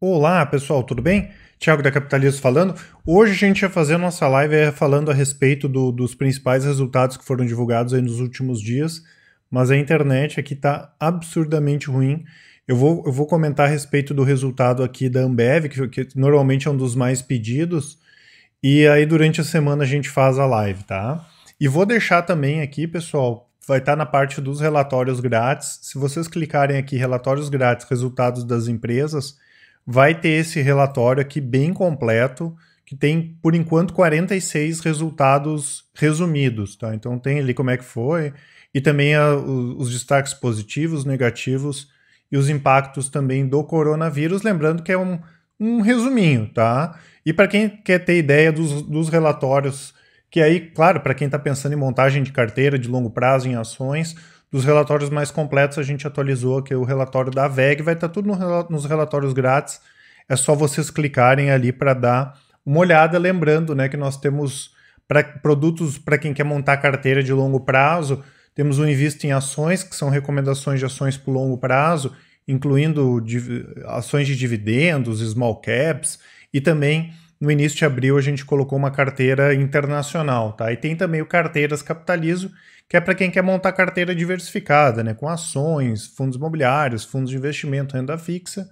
Olá pessoal, tudo bem? Tiago da Capitalismo falando. Hoje a gente vai fazer a nossa live é, falando a respeito do, dos principais resultados que foram divulgados aí nos últimos dias, mas a internet aqui está absurdamente ruim. Eu vou, eu vou comentar a respeito do resultado aqui da Ambev, que, que normalmente é um dos mais pedidos, e aí durante a semana a gente faz a live, tá? E vou deixar também aqui, pessoal, vai estar tá na parte dos relatórios grátis. Se vocês clicarem aqui, relatórios grátis, resultados das empresas, vai ter esse relatório aqui bem completo, que tem, por enquanto, 46 resultados resumidos. Tá? Então tem ali como é que foi, e também a, os destaques positivos, negativos e os impactos também do coronavírus. Lembrando que é um, um resuminho, tá? E para quem quer ter ideia dos, dos relatórios, que aí, claro, para quem está pensando em montagem de carteira de longo prazo em ações, dos relatórios mais completos, a gente atualizou aqui o relatório da VEG, vai estar tá tudo no, nos relatórios grátis. É só vocês clicarem ali para dar uma olhada, lembrando né, que nós temos para produtos para quem quer montar carteira de longo prazo, temos o Invista em Ações, que são recomendações de ações para longo prazo, incluindo ações de dividendos, small caps e também no início de abril a gente colocou uma carteira internacional, tá? E tem também o Carteiras Capitalizo, que é para quem quer montar carteira diversificada, né? Com ações, fundos imobiliários, fundos de investimento, renda fixa.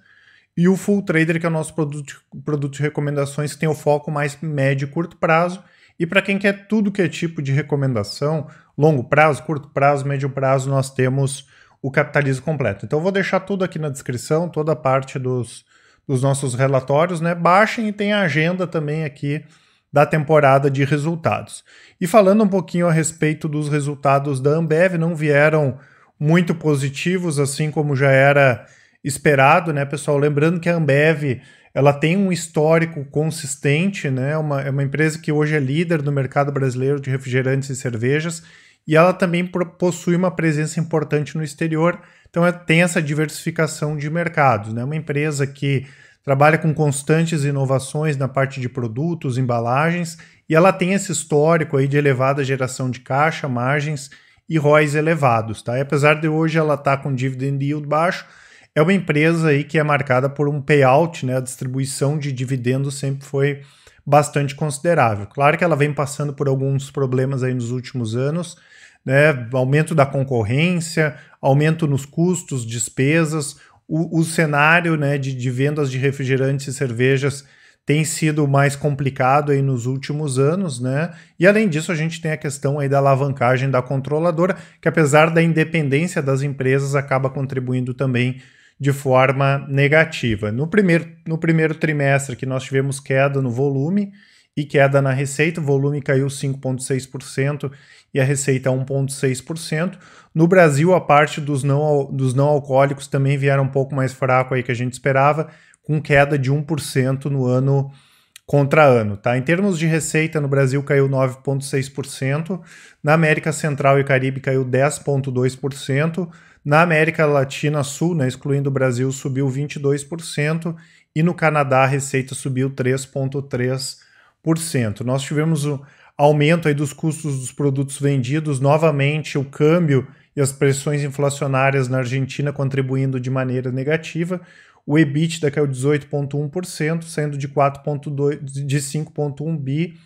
E o Full Trader, que é o nosso produto, produto de recomendações, que tem o foco mais médio e curto prazo. E para quem quer tudo que é tipo de recomendação, longo prazo, curto prazo, médio prazo, nós temos o capitalismo completo. Então eu vou deixar tudo aqui na descrição, toda a parte dos dos nossos relatórios, né? Baixem e tem a agenda também aqui da temporada de resultados. E falando um pouquinho a respeito dos resultados da Ambev, não vieram muito positivos, assim como já era esperado, né, pessoal? Lembrando que a Ambev ela tem um histórico consistente, né? É uma, é uma empresa que hoje é líder no mercado brasileiro de refrigerantes e cervejas e ela também possui uma presença importante no exterior, então é, tem essa diversificação de mercados. Né? Uma empresa que trabalha com constantes inovações na parte de produtos, embalagens, e ela tem esse histórico aí de elevada geração de caixa, margens e ROIs elevados, tá? E apesar de hoje ela estar tá com dividend yield baixo, é uma empresa aí que é marcada por um payout, né? A distribuição de dividendos sempre foi bastante considerável. Claro que ela vem passando por alguns problemas aí nos últimos anos, né? Aumento da concorrência, aumento nos custos, despesas, o, o cenário né, de, de vendas de refrigerantes e cervejas tem sido mais complicado aí nos últimos anos, né? E além disso, a gente tem a questão aí da alavancagem da controladora, que apesar da independência das empresas, acaba contribuindo também de forma negativa. No primeiro, no primeiro trimestre que nós tivemos queda no volume, e queda na receita, o volume caiu 5,6% e a receita 1,6%. No Brasil, a parte dos não, dos não alcoólicos também vieram um pouco mais fraco aí que a gente esperava, com queda de 1% no ano contra ano. Tá? Em termos de receita, no Brasil caiu 9,6%, na América Central e Caribe caiu 10,2%, na América Latina Sul, né, excluindo o Brasil, subiu 22%, e no Canadá a receita subiu 3,3%. Nós tivemos o aumento aí dos custos dos produtos vendidos, novamente o câmbio e as pressões inflacionárias na Argentina contribuindo de maneira negativa. O EBITDA caiu 18,1%, saindo de 4,2 de 5,1 bi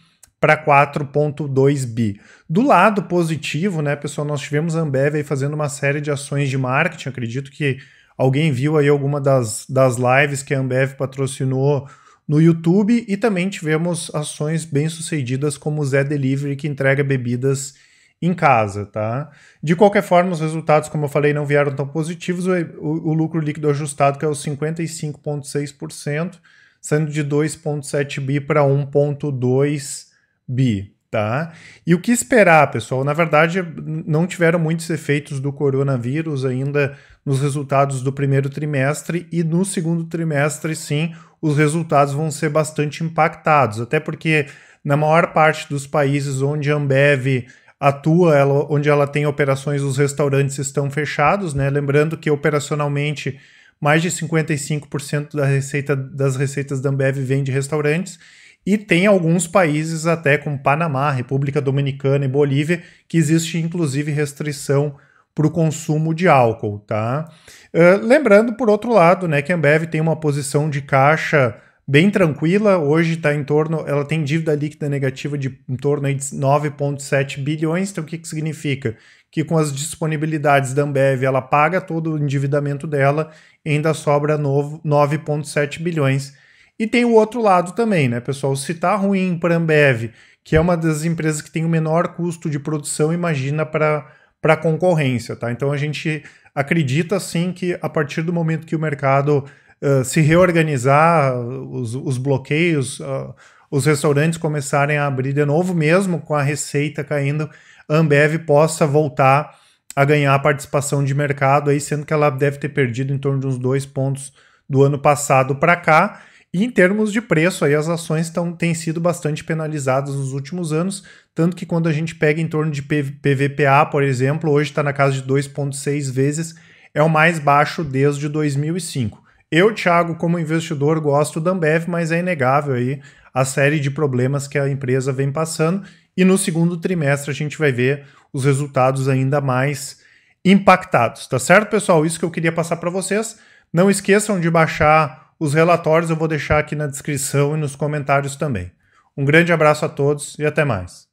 para 4,2 bi. Do lado positivo, né, pessoal, nós tivemos a Ambev aí fazendo uma série de ações de marketing. Acredito que alguém viu aí alguma das, das lives que a Ambev patrocinou no YouTube e também tivemos ações bem-sucedidas como o Zé Delivery, que entrega bebidas em casa, tá? De qualquer forma, os resultados, como eu falei, não vieram tão positivos. O, o, lucro líquido ajustado que é os 55,6%, saindo de 2,7 bi para 1,2 bi, tá? E o que esperar, pessoal? Na verdade, não tiveram muitos efeitos do coronavírus ainda nos resultados do primeiro trimestre e no segundo trimestre, sim, os resultados vão ser bastante impactados, até porque na maior parte dos países onde a Ambev atua, ela, onde ela tem operações, os restaurantes estão fechados, né? Lembrando que operacionalmente mais de 55% da receita, das receitas da Ambev vem de restaurantes. E tem alguns países, até como Panamá, República Dominicana e Bolívia, que existe inclusive restrição para o consumo de álcool, tá? Uh, lembrando, por outro lado, né, que a Ambev tem uma posição de caixa bem tranquila, hoje está em torno, ela tem dívida líquida negativa de em torno de 9,7 bilhões, então o que, que significa? Que com as disponibilidades da Ambev, ela paga todo o endividamento dela, ainda sobra 9,7 bilhões. E tem o outro lado também, né, pessoal? Se tá ruim para Ambev, que é uma das empresas que tem o menor custo de produção, imagina para para a concorrência, tá? Então a gente acredita sim que a partir do momento que o mercado uh, se reorganizar, os, os bloqueios, uh, os restaurantes começarem a abrir de novo, mesmo com a receita caindo, a Ambev possa voltar a ganhar participação de mercado, aí sendo que ela deve ter perdido em torno de uns dois pontos do ano passado para cá. E em termos de preço, aí as ações tão, têm sido bastante penalizadas nos últimos anos, tanto que quando a gente pega em torno de PVPA, por exemplo, hoje está na casa de 2,6 vezes, é o mais baixo desde 2005. Eu, Thiago, como investidor, gosto da Ambev, mas é inegável aí a série de problemas que a empresa vem passando. E no segundo trimestre a gente vai ver os resultados ainda mais impactados, tá certo, pessoal? Isso que eu queria passar para vocês. Não esqueçam de baixar os relatórios eu vou deixar aqui na descrição e nos comentários também. Um grande abraço a todos e até mais.